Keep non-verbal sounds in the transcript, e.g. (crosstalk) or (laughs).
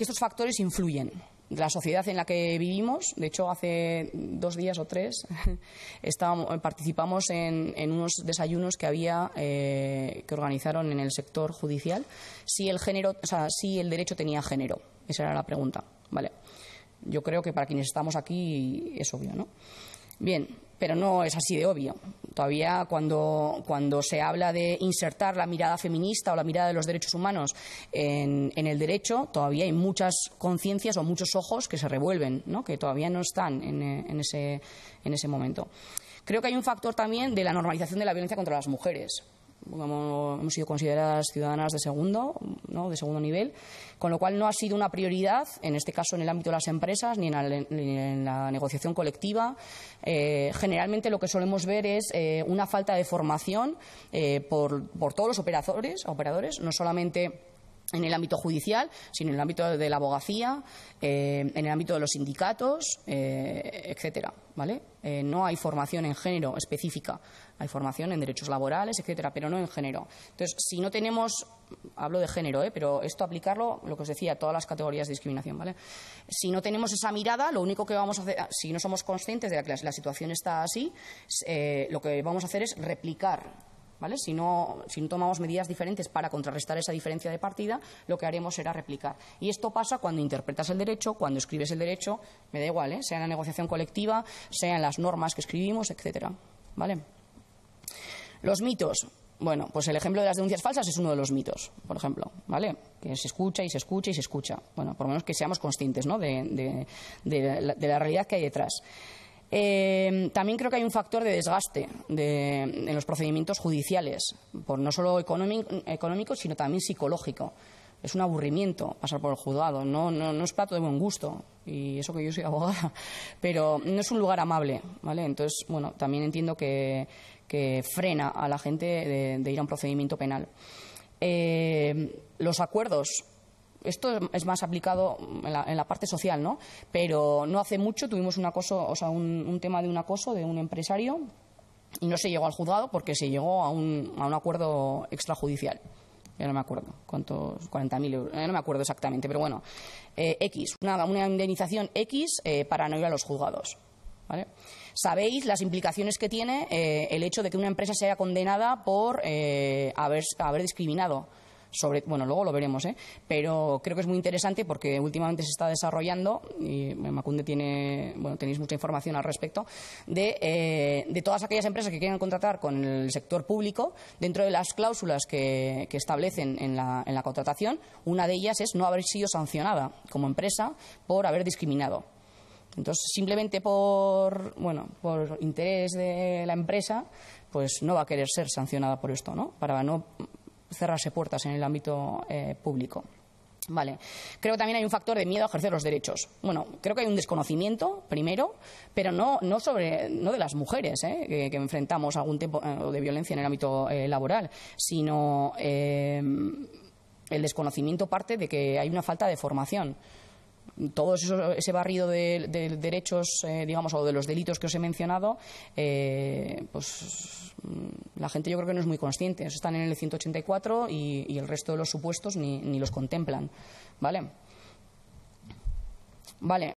que estos factores influyen. La sociedad en la que vivimos, de hecho, hace dos días o tres (laughs) eh, participamos en, unos desayunos que había eh, que organizaron en el sector judicial si el género, o sea, si el derecho tenía género. Esa era la pregunta, ¿vale? Yo creo que para quienes estamos aquí es obvio, ¿no? Bien, pero no es así de obvio. Todavía cuando, se habla de insertar la mirada feminista o la mirada de los derechos humanos en, el derecho, todavía hay muchas conciencias o muchos ojos que se revuelven, ¿no? que todavía no están en ese momento. Creo que hay un factor también de la normalización de la violencia contra las mujeres hemos, sido consideradas ciudadanas de segundo, ¿no? de segundo nivel, con lo cual no ha sido una prioridad, en este caso en el ámbito de las empresas, ni en la, negociación colectiva. Eh, generalmente lo que solemos ver es eh, una falta de formación eh, por, por todos los operadores, operadores no solamente en el ámbito judicial, sino en el ámbito de la abogacía, eh, en el ámbito de los sindicatos, eh, etcétera, ¿vale? Eh, no hay formación en género específica, hay formación en derechos laborales, etcétera, pero no en género. Entonces, si no tenemos, hablo de género, eh, pero esto aplicarlo, lo que os decía, a todas las categorías de discriminación, ¿vale? Si no tenemos esa mirada, lo único que vamos a hacer, si no somos conscientes de que la situación está así, lo que vamos a hacer es replicar si no, si no tomamos medidas diferentes para contrarrestar esa diferencia de partida, lo que haremos será replicar. Y esto pasa cuando interpretas el derecho, cuando escribes el derecho, me da igual, ¿eh? sea en la negociación colectiva, sea en las normas que escribimos, etcétera, ¿vale? Los mitos. Bueno, pues el ejemplo de las denuncias falsas es uno de los mitos, por ejemplo, ¿vale? Que se escucha y se escucha y se escucha. Bueno, por lo menos que seamos conscientes, ¿no? de la realidad que hay detrás. Eh, también creo que hay un factor de desgaste en los procedimientos judiciales, por no solo económico, sino también psicológico. Es un aburrimiento pasar por el juzgado, no, es plato de buen gusto, y eso que yo soy (laughs) abogada, pero no es un lugar amable, ¿vale? Entonces, bueno, también entiendo que, frena a la gente de, ir a un procedimiento penal. Eh, los acuerdos esto es más aplicado en la, parte social, ¿no? Pero no hace mucho tuvimos un acoso, o sea, un, tema de un acoso de un empresario y no se llegó al juzgado porque se llegó a un, a un acuerdo extrajudicial. Ya no me acuerdo cuántos, 40.000 euros, eh, no me acuerdo exactamente, pero bueno, eh, X, una, una, indemnización X eh, para no ir a los juzgados. Sabéis las implicaciones que tiene el hecho de que una empresa sea condenada por haber, haber discriminado sobre, bueno, luego lo veremos, ¿eh? pero creo que es muy interesante porque últimamente se está desarrollando, y Macunde tiene, bueno, tenéis mucha información al respecto, de, eh, de todas aquellas empresas que quieran contratar con el sector público, dentro de las cláusulas que, que establecen en la, en la contratación, una de ellas es no haber sido sancionada como empresa por haber discriminado. Entonces, simplemente por, bueno, por interés de la empresa, pues no va a querer ser sancionada por esto, ¿no? Para no cerrarse puertas en el ámbito eh, público. Vale. Creo que también hay un factor de miedo a ejercer los derechos. Bueno, creo que hay un desconocimiento, primero, pero no, no, sobre, no de las mujeres eh, que, que, enfrentamos algún tipo eh, de violencia en el ámbito laboral, sino el desconocimiento parte de que hay una falta de formación todo ese barrido de, derechos, eh, digamos, o de los delitos que os he mencionado, eh, pues mm, la gente yo creo que no es muy consciente. Están en el 184 y, y el resto de los supuestos ni, ni los contemplan. ¿Vale? Vale.